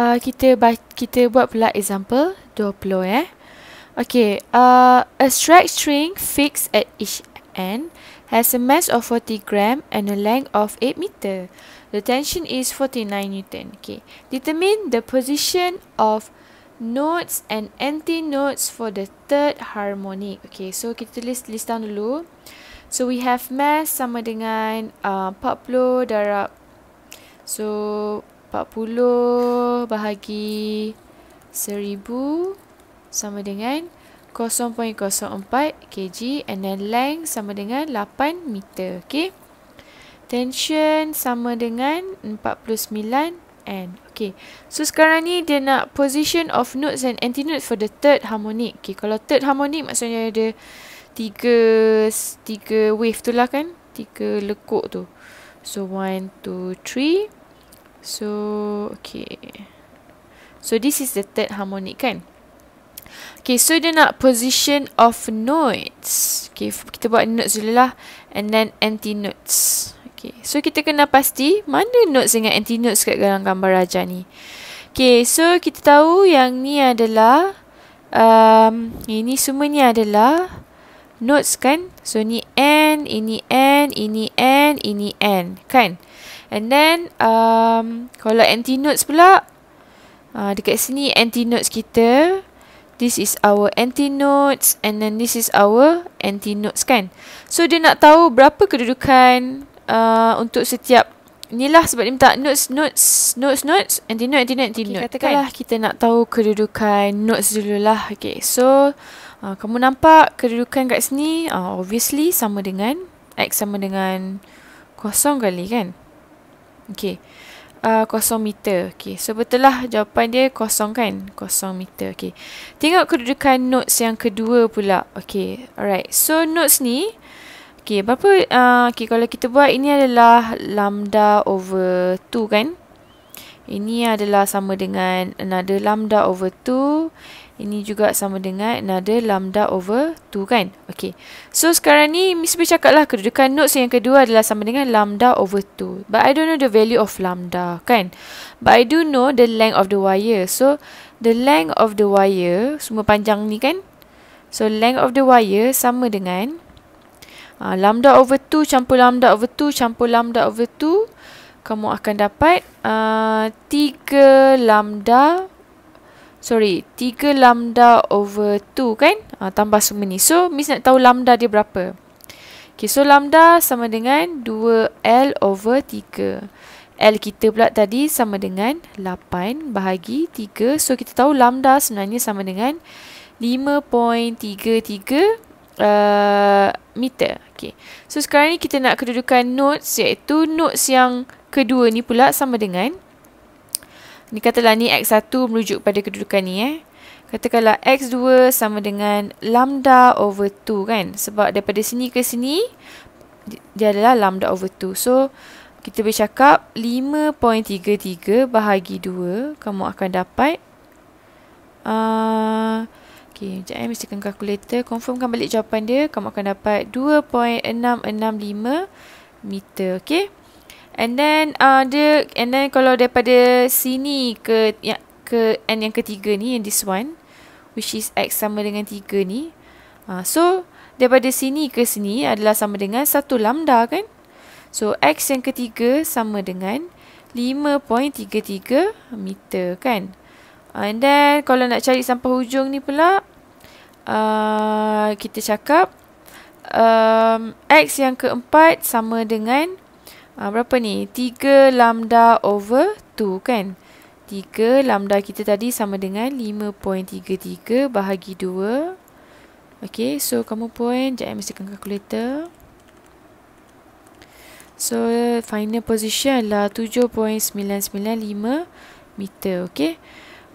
uh, kita kita buat pula example 20 eh. Okay, uh, a strap string fixed at each end has a mass of 40 gram and a length of 8 meter. The tension is 49 newton. Okay, determine the position of nodes and anti nodes for the third harmonic. Okay, so kita list list down dulu. So we have mass sama dengan uh, 40 darab. So 40 bahagi 1000 sama dengan 0.04 kg and then length sama dengan 8 meter. Okay. Tension sama dengan 49 N. Okay. So sekarang ni dia nak position of notes and antinodes for the third harmonic. Okay. Kalau third harmonic maksudnya ada tiga, tiga wave tu lah kan. Tiga lekuk tu. So 1, 2, 3. So, okay. So, this is the third harmonic, kan? Okay, so dia nak position of notes. Okay, kita buat notes dulu lah. And then anti-notes. Okay, so kita kena pasti mana notes dengan anti-notes kat dalam gambar Raja ni. Okay, so kita tahu yang ni adalah... Um, ini semua ni adalah notes, kan? So, ni N, ini N, ini N, ini N, kan? And then um, kalau antinodes pula uh, dekat sini antinodes kita this is our antinodes and then this is our antinodes kan. So dia nak tahu berapa kedudukan uh, untuk setiap inilah sebab dia minta notes notes notes notes antinode antinode antinode. Okay, katakanlah kan? kita nak tahu kedudukan notes dululah. Okay, so uh, kamu nampak kedudukan kat sini uh, obviously sama dengan x sama dengan kosong kali kan. Okey. Uh, kosong meter. Okey. So betullah jawapan dia kosong kan? Kosong meter. Okey. Tengok kedudukan notes yang kedua pula. Okey. Alright. So notes ni. Okey. Berapa. Uh, Okey. Kalau kita buat ini adalah lambda over 2 kan? Ini adalah sama dengan another lambda over 2. Ini juga sama dengan another lambda over 2 kan? Okay. So sekarang ni Miss B cakaplah kedudukan notes yang kedua adalah sama dengan lambda over 2. But I don't know the value of lambda kan? But I do know the length of the wire. So the length of the wire, semua panjang ni kan? So length of the wire sama dengan uh, lambda over 2 campur lambda over 2 campur lambda over 2 kamu akan dapat uh, 3 lambda sorry 3 lambda over 2 kan uh, tambah semua ni so miss nak tahu lambda dia berapa okay so lambda sama dengan 2l over 3 l kita pula tadi sama dengan 8 bahagi 3 so kita tahu lambda sebenarnya sama dengan 5.33 uh, meter okay so sekarang ni kita nak kedudukan notes iaitu notes yang kedua ni pula sama dengan ni katalah ni x1 merujuk pada kedudukan ni eh katakanlah x2 sama dengan lambda over 2 kan sebab daripada sini ke sini dia adalah lambda over 2 so kita boleh cakap 5.33 bahagi 2 kamu akan dapat uh, ok sekejap eh mesti kena calculator confirmkan balik jawapan dia kamu akan dapat 2.665 meter okay? And then uh, dia and then kalau daripada sini ke ya, ke end yang ketiga ni yang this one which is x sama dengan tiga ni. Uh, so daripada sini ke sini adalah sama dengan satu lambda kan? So x yang ketiga sama dengan 5.33 meter kan? And then kalau nak cari sampai hujung ni pula uh, kita cakap um, x yang keempat sama dengan uh, berapa ni? 3 lambda over 2 kan? 3 lambda kita tadi sama dengan 5.33 bahagi 2. Okay, so kamu point. Sekejap, eh, mesti kan kalkulator. So, final position adalah 7.995 meter. Okay.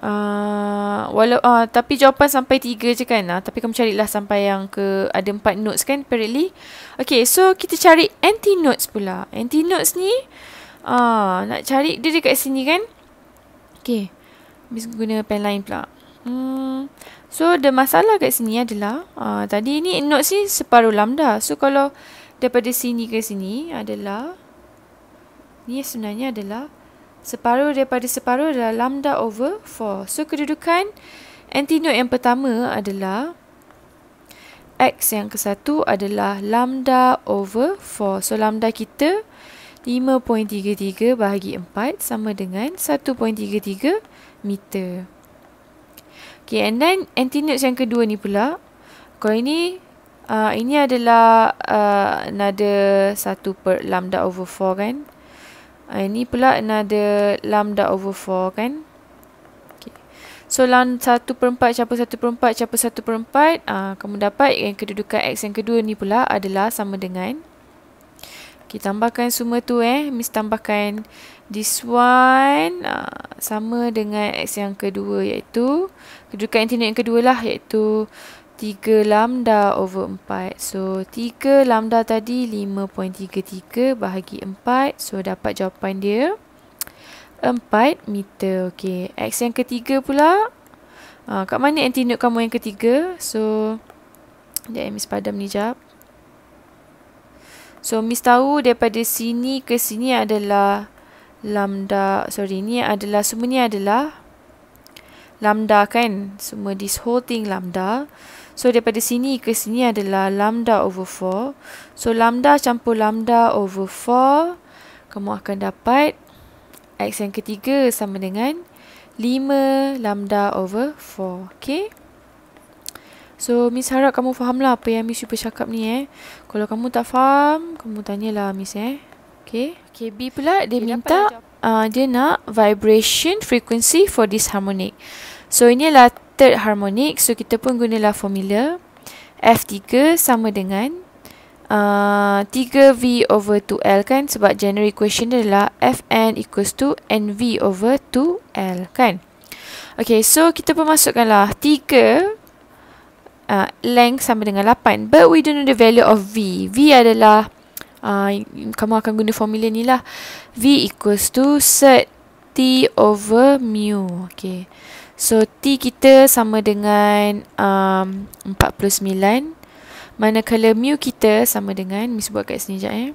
Uh, walau, uh, tapi jawapan sampai tiga je kan uh, Tapi kamu carilah sampai yang ke Ada empat notes kan apparently Okay so kita cari anti notes pula Anti notes ni uh, Nak cari dia dekat sini kan Okay Habis guna pen lain pula hmm. So the masalah kat sini adalah uh, Tadi ni notes ni separuh lambda So kalau daripada sini ke sini Adalah Ni sebenarnya adalah separuh daripada separuh adalah lambda over 4. So kedudukan antinode yang pertama adalah x yang ke satu adalah lambda over 4. So lambda kita 5.33 bahagi 4 sama dengan 1.33 meter. Okay, and then antinode yang kedua ni pula. Kau ini uh, ini adalah uh, another 1 per lambda over 4 kan. Ha, ini pula another lambda over 4 kan. Okay. So lan 1 per 4 capa 1 per 4 capa 1 per 4. Ha, kamu dapat yang kedudukan X yang kedua ni pula adalah sama dengan. Okay, tambahkan semua tu eh. Miss tambahkan this one ha, sama dengan X yang kedua iaitu. Kedudukan antinik yang kedua lah iaitu 3 lambda over 4. So 3 lambda tadi 5.33 bahagi 4. So dapat jawapan dia 4 meter. Okey. X yang ketiga pula. Ha, kat mana antinode kamu yang ketiga? So jap Miss padam ni jap. So Miss tahu daripada sini ke sini adalah lambda. Sorry ni adalah semua ni adalah lambda kan? Semua this whole thing lambda. So daripada sini ke sini adalah lambda over 4. So lambda campur lambda over 4. Kamu akan dapat x yang ketiga sama dengan 5 lambda over 4. Okay. So Miss harap kamu fahamlah apa yang Miss Super cakap ni eh. Kalau kamu tak faham, kamu tanyalah Miss eh. Okay. Okay B pula dia okay, minta uh, dia nak vibration frequency for this harmonic. So inilah third harmonic so kita pun gunalah formula F3 sama dengan uh, 3V over 2L kan sebab general equation dia adalah Fn equals to Nv over 2L kan Okay so kita pun masukkanlah 3 uh, length sama dengan 8 but we don't know the value of V V adalah uh, kamu akan guna formula ni lah V equals to set T over mu Okay So T kita sama dengan um, 49 Manakala mu kita sama dengan Miss buat kat sini sekejap eh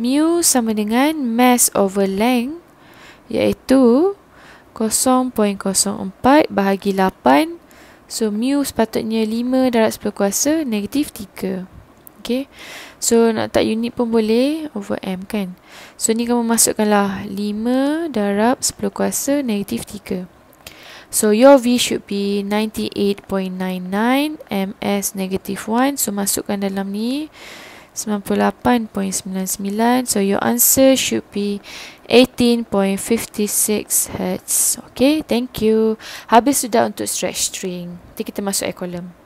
Mu sama dengan mass over length Iaitu 0.04 bahagi 8 So mu sepatutnya 5 darab 10 kuasa negatif 3 Okay So nak tak unit pun boleh over M kan So ni kamu masukkanlah 5 darab 10 kuasa negatif 3 So your V should be 98.99 ms negative 1. So masukkan dalam ni 98.99. So your answer should be 18.56 hertz. Okay, thank you. Habis sudah untuk stretch string. Nanti kita masuk air column.